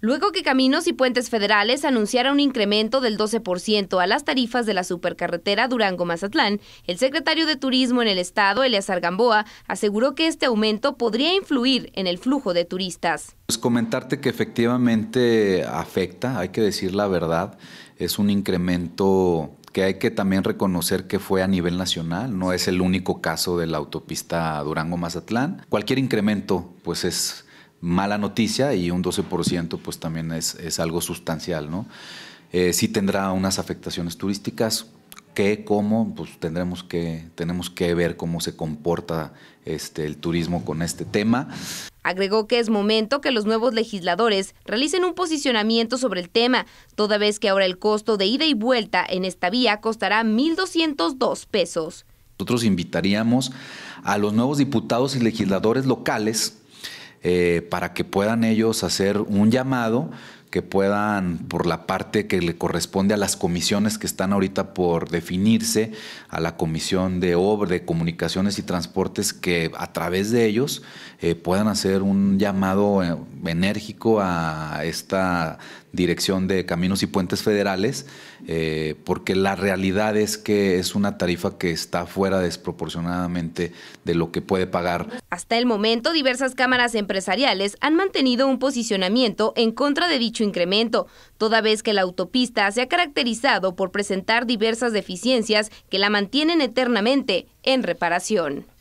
Luego que Caminos y Puentes Federales anunciara un incremento del 12% a las tarifas de la supercarretera Durango-Mazatlán, el secretario de Turismo en el estado, Eleazar Gamboa, aseguró que este aumento podría influir en el flujo de turistas. Pues comentarte que efectivamente afecta, hay que decir la verdad, es un incremento que hay que también reconocer que fue a nivel nacional, no es el único caso de la autopista Durango-Mazatlán. Cualquier incremento pues es mala noticia y un 12% pues también es, algo sustancial, ¿no? Eh, sí tendrá unas afectaciones turísticas, qué, cómo, pues tendremos que, tenemos que ver cómo se comporta este, el turismo con este tema. Agregó que es momento que los nuevos legisladores realicen un posicionamiento sobre el tema, toda vez que ahora el costo de ida y vuelta en esta vía costará 1.202 pesos. Nosotros invitaríamos a los nuevos diputados y legisladores locales eh, para que puedan ellos hacer un llamado que puedan, por la parte que le corresponde a las comisiones que están ahorita por definirse, a la comisión de obra, de comunicaciones y transportes, que a través de ellos eh, puedan hacer un llamado eh, enérgico a esta dirección de caminos y puentes federales, eh, porque la realidad es que es una tarifa que está fuera desproporcionadamente de lo que puede pagar. Hasta el momento, diversas cámaras empresariales han mantenido un posicionamiento en contra de dicho incremento, toda vez que la autopista se ha caracterizado por presentar diversas deficiencias que la mantienen eternamente en reparación.